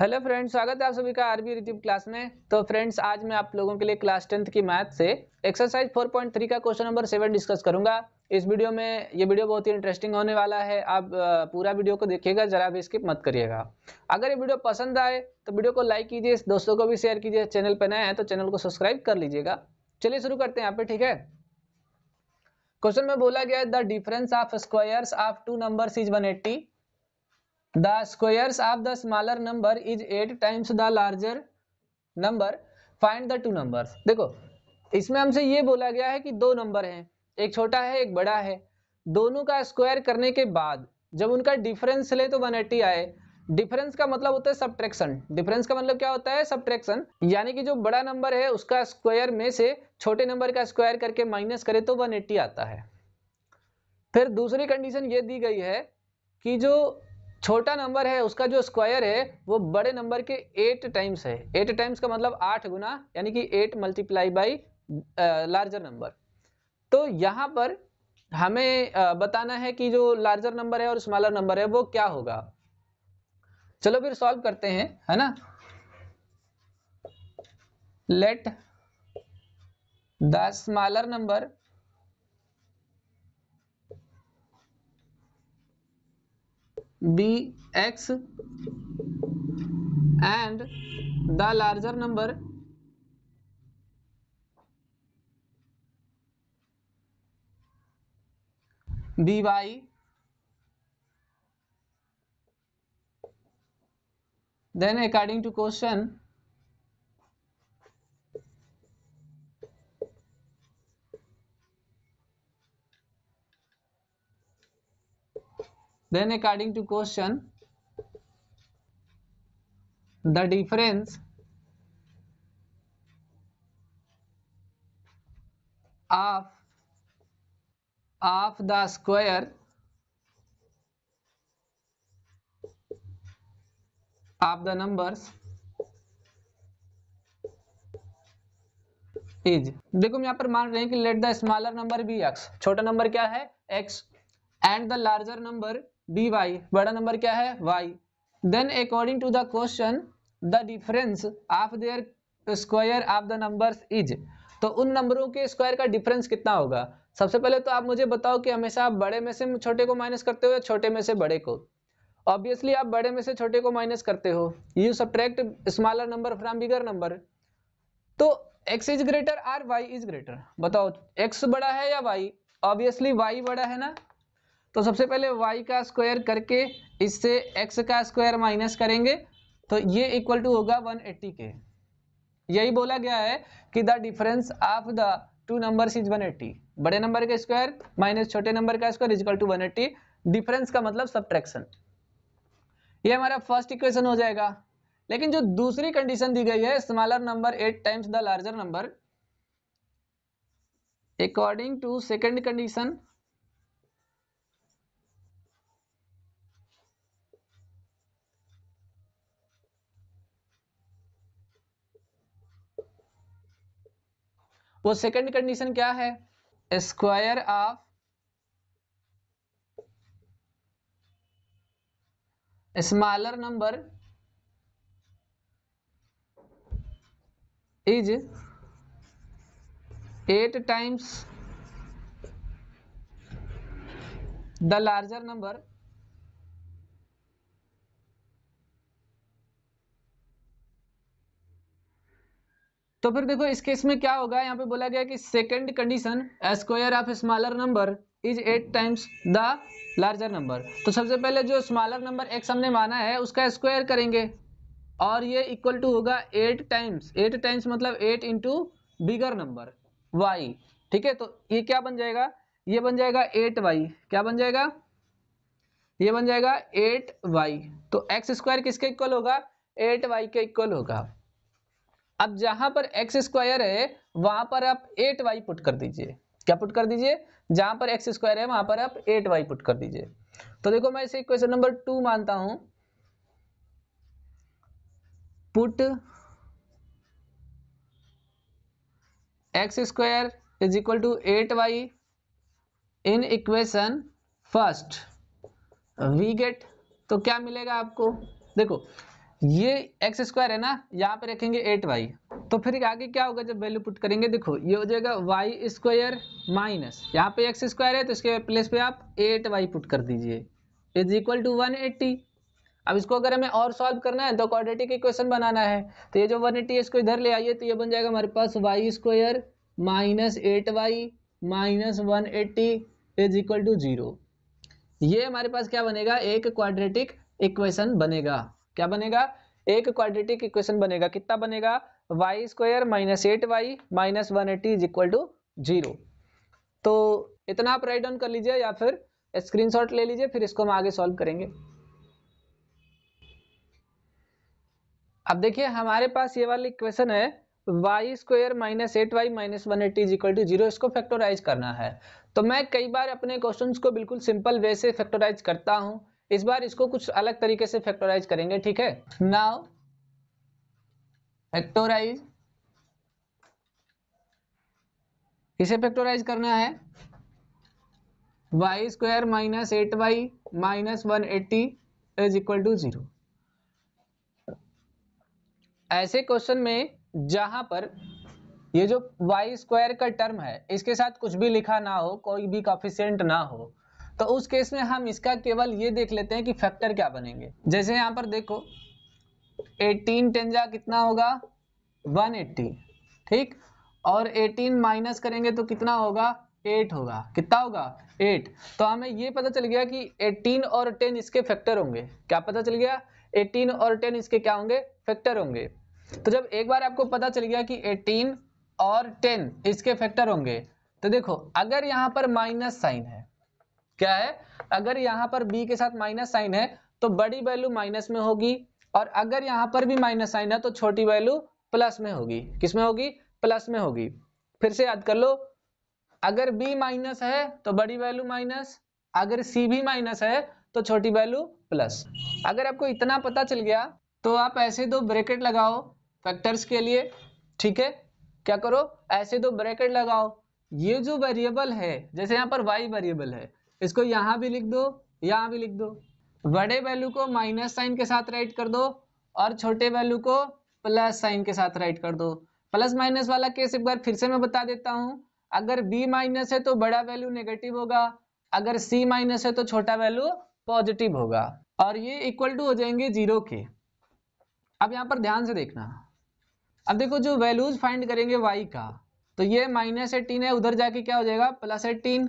hello friends स्वागत है आप सभी का आरबी यूट्यूब क्लास में तो फ्रेंड्स आज मैं आप लोगों के लिए क्लास टेंथ की मैथ से एक्सरसाइज 4.3 का क्वेश्चन नंबर सेवन डिस्कस करूंगा इस वीडियो में ये वीडियो बहुत ही इंटरेस्टिंग होने वाला है आप पूरा वीडियो को देखिएगा जरा भी स्किप मत करिएगा अगर ये वीडियो पसंद आए तो वीडियो को लाइक कीजिए दोस्तों को भी शेयर कीजिए चैनल पर नए हैं तो चैनल को सब्सक्राइब कर लीजिएगा चलिए शुरू करते हैं यहाँ पे ठीक है क्वेश्चन में बोला गया है the difference of squares of two numbers is one the squares of the smaller number is eight times the larger number find the two number देखो इसमें हमसे ये बोला गया है कि दो नंबर हैं एक छोटा है एक बड़ा है दोनों का स्क्वायर करने के बाद जब उनका डिफरेंस ले तो 180 आए डिफरेंस का मतलब होता है सब्ट्रैक्शन डिफरेंस का मतलब क्या होता है सब्ट्रैक्शन यानी कि जो बड़ा नंबर है उसका स्क्वायर में से छोटे नंबर का स्क्वायर करके माइनस करे तो 180 आता है फिर दूसरी कंडीशन ये दी गई है कि जो छोटा नंबर है उसका जो स्क्वायर है वो बड़े नंबर के एट टाइम्स है एट टाइम्स का मतलब आठ गुना यानी कि eight multiply by larger number तो यहाँ पर हमें बताना है कि जो लार्जर नंबर है और स्मॉलर नंबर है वो क्या होगा चलो फिर सॉल्व करते हैं है ना let the smaller number be x and the larger number be y then according to question then according to question the difference of of the square of the numbers is देखो हम यहाँ पर मान रहे हैं कि let the smaller number be x छोटा number क्या है x and the larger number be y बड़ा नंबर क्या है y then according to the question the difference of their square of the numbers is तो उन नंबरों के स्क्वायर का डिफरेंस कितना होगा सबसे पहले तो आप मुझे बताओ कि हमेशा आप बड़े में से छोटे को माइनस करते हो या छोटे में से बड़े को ऑब्वियसली आप बड़े में से छोटे को माइनस करते हो you subtract smaller number from bigger number तो x is greater or y is greater बताओ x बड़ा है या y ऑब्वियसली y बड़ा है ना तो सबसे पहले वाई का स्क्वायर करके इससे एक्स का स्क्वायर माइनस करेंगे तो ये इक्वल टू होगा 180 के यही बोला गया है कि the difference of the two numbers is 180 बड़े नंबर का स्क्वायर माइनस छोटे नंबर का स्क्वायर इजकल टू 180 डिफरेंस का मतलब सब्ट्रैक्शन ये हमारा फर्स्ट इक्वेशन हो जाएगा लेकिन जो दूसरी कंडीशन दी गई है smaller number eight times the larger number according to second condition वो सेकंड कंडीशन क्या है square of smaller number is eight times the larger number तो फिर देखो इस केस में क्या होगा यहाँ पे बोला गया कि second condition square of smaller number is eight times the larger number तो सबसे पहले जो स्मॉलर नंबर एक्स हमने माना है उसका स्क्वायर करेंगे और ये इक्वल टू होगा एट टाइम्स एट टाइम्स मतलब eight into bigger number y ठीक है तो ये क्या बन जाएगा ये बन जाएगा एट वाई क्या बन जाएगा ये बन जाएगा एट वाई तो एक्स स्क्वायर किसके इक्वल होगा एट वाई के इक्वल होगा अब जहां पर एक्स स्क्वायर है वहां पर आप एट वाई पुट कर दीजिए क्या पुट कर दीजिए जहां पर एक्स स्क्वायर है वहां पर आप एट वाई पुट कर दीजिए तो देखो मैं इसे क्वेश्चन नंबर टू मानता हूं put x square is equal to eight y in equation first we get तो क्या मिलेगा आपको देखो ये एक्स स्क्वायर है ना यहाँ पे रखेंगे एट वाई तो फिर आगे क्या होगा जब वैल्यू पुट करेंगे देखो ये हो जाएगा वाई स्क्वायर माइनस यहाँ पे एक्स स्क्वायर है तो इसके प्लेस पे आप एट वाई पुट कर दीजिए is equal to one eighty अब इसको अगर हमें और सॉल्व करना है तो क्वाड्रेटिक इक्वेशन बनाना है तो ये जो वन एट्टी है इसको इधर ले आइए तो ये बन जाएगा हमारे पास y square minus eight y minus one eighty is equal to zero ये हमारे पास क्या बनेगा एक क्वाड्रेटिक इक्वेशन बनेगा क्या बनेगा एक क्वाड्रेटिक इक्वेशन बनेगा कितना बनेगा y square minus eight y minus one eighty is equal to zero तो इतना आप राइट डाउन कर लीजिए या फिर स्क्रीनशॉट ले लीजिए फिर इसको हम आगे सॉल्व करेंगे अब देखिए हमारे पास ये वाली इक्वेशन है y square minus eight y minus one eighty is equal to zero इसको फैक्टोराइज करना है तो मैं कई बार अपने क्वेश्चंस को बिल्कुल सिंपल वे से फैक्टोराइज करता हूँ इस बार इसको कुछ अलग तरीके से फैक्टोराइज करेंगे ठीक है नाउ फैक्टोराइज इसे फैक्टोराइज करना है y square minus eight y minus one eighty is equal to zero ऐसे क्वेश्चन में जहां पर ये जो वाई स्क्वायर का टर्म है इसके साथ कुछ भी लिखा ना हो कोई भी कॉफिशियंट ना हो तो उस केस में हम इसका केवल ये देख लेते हैं कि फैक्टर क्या बनेंगे जैसे यहाँ पर देखो 18 टेंजा कितना होगा 180 ठीक और 18 माइनस करेंगे तो कितना होगा 8 होगा कितना होगा 8 तो हमें ये पता चल गया कि 18 और 10 इसके फैक्टर होंगे क्या पता चल गया 18 और 10 इसके क्या होंगे फैक्टर होंगे तो जब एक बार आपको पता चल गया कि 18 और 10 इसके फैक्टर होंगे तो देखो अगर यहाँ पर माइनस साइन है क्या है अगर यहां पर बी के साथ माइनस साइन है तो बड़ी वैल्यू माइनस में होगी और अगर यहां पर भी माइनस साइन है तो छोटी वैल्यू प्लस में होगी किसमें होगी प्लस में होगी फिर से याद कर लो अगर बी माइनस है तो बड़ी वैल्यू माइनस अगर सी भी माइनस है तो छोटी वैल्यू प्लस अगर आपको इतना पता चल गया तो आप ऐसे दो ब्रैकेट लगाओ फैक्टर्स के लिए ठीक है क्या करो ऐसे दो ब्रैकेट लगाओ ये जो वेरिएबल है जैसे यहाँ पर वाई वेरिएबल है इसको यहाँ भी लिख दो यहाँ भी लिख दो बड़े वैल्यू को माइनस साइन के साथ राइट कर दो और छोटे वैल्यू को प्लस साइन के साथ राइट कर दो प्लस माइनस वाला केस एक बार फिर से मैं बता देता हूं अगर बी माइनस है तो बड़ा वैल्यू नेगेटिव होगा अगर सी माइनस है तो छोटा वैल्यू पॉजिटिव होगा और ये इक्वल टू हो जाएंगे जीरो के अब यहाँ पर ध्यान से देखना अब देखो जो वैल्यूज फाइंड करेंगे वाई का तो ये माइनस एटीन है उधर जाके क्या हो जाएगा प्लस एटीन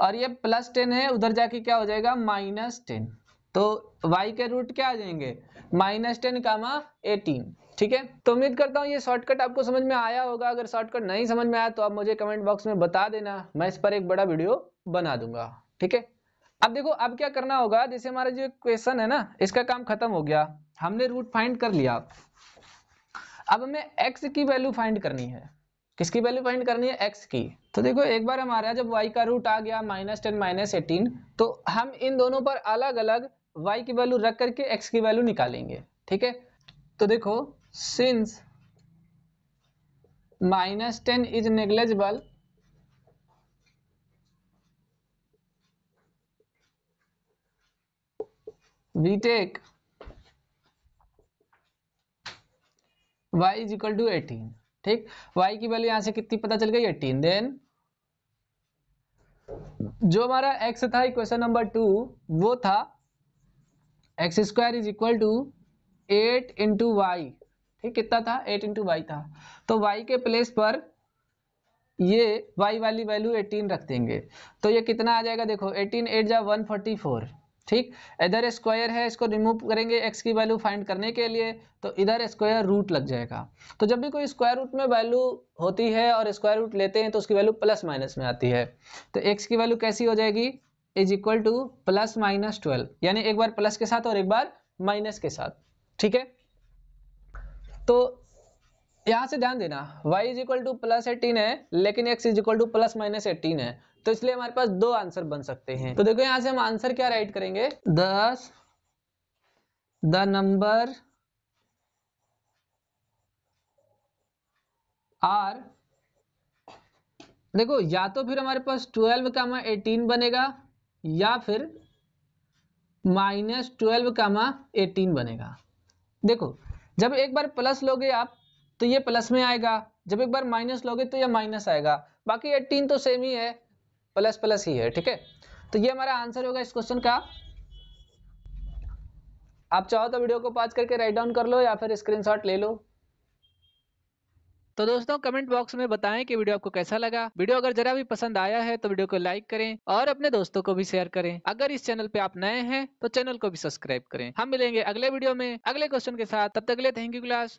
और ये प्लस टेन है उधर जाके क्या हो जाएगा माइनस टेन तो वाई के रूट क्या आ जाएंगे माइनस टेन कामा एटीन ठीक है तो उम्मीद करता हूँ ये शॉर्टकट आपको समझ में आया होगा अगर शॉर्टकट नहीं समझ में आया तो आप मुझे कमेंट बॉक्स में बता देना मैं इस पर एक बड़ा वीडियो बना दूंगा ठीक है अब देखो अब क्या करना होगा जैसे हमारा जो क्वेश्चन है ना इसका काम खत्म हो गया हमने रूट फाइंड कर लिया अब हमें एक्स की वैल्यू फाइंड करनी है किसकी वैल्यू फाइंड करनी है एक्स की तो देखो एक बार हमारा जब वाई का रूट आ गया माइनस टेन माइनस एटीन तो हम इन दोनों पर अलग अलग वाई की वैल्यू रख करके एक्स की वैल्यू निकालेंगे ठीक है तो देखो since minus ten is negligible we take y is equal to eighteen ठीक y की वैल्यू यहां से कितनी पता चल गई एटीन देन जो हमारा x था इक्वेशन नंबर टू वो था x square is equal to eight into y ठीक कितना था एट इंटू वाई था तो y के प्लेस पर ये y वाली वैल्यू 18 रख देंगे तो ये कितना आ जाएगा देखो 18 एट जा फोर ठीक इधर स्क्वायर है इसको रिमूव करेंगे एक्स की वैल्यू फाइंड करने के लिए तो इधर स्क्वायर रूट लग जाएगा तो जब भी कोई स्क्वायर रूट में वैल्यू होती है और स्क्वायर रूट लेते हैं तो उसकी वैल्यू प्लस माइनस में आती है तो एक्स की वैल्यू कैसी हो जाएगी is equal to plus minus twelve यानी एक बार प्लस के साथ और एक बार माइनस के साथ ठीक है तो यहां से ध्यान देना y is equal to plus eighteen है लेकिन x is equal to plus minus eighteen है तो इसलिए हमारे पास दो आंसर बन सकते हैं तो देखो यहां से हम आंसर क्या राइट करेंगे दस द नंबर आर देखो या तो फिर हमारे पास ट्वेल्व कामा एटीन बनेगा या फिर माइनस ट्वेल्व कामा एटीन बनेगा देखो जब एक बार प्लस लोगे आप तो ये प्लस में आएगा जब एक बार माइनस लोगे तो ये माइनस आएगा बाकी एटीन तो सेम ही है प्लस प्लस ही है ठीक है तो ये हमारा आंसर होगा इस क्वेश्चन का आप चाहो तो वीडियो को पास करके राइट डाउन कर लो या फिर स्क्रीनशॉट ले लो तो दोस्तों कमेंट बॉक्स में बताएं कि वीडियो आपको कैसा लगा वीडियो अगर जरा भी पसंद आया है तो वीडियो को लाइक करें और अपने दोस्तों को भी शेयर करें अगर इस चैनल पे आप नए हैं तो चैनल को भी सब्सक्राइब करें हम मिलेंगे अगले वीडियो में अगले क्वेश्चन के साथ तब तक के थैंक यू क्लास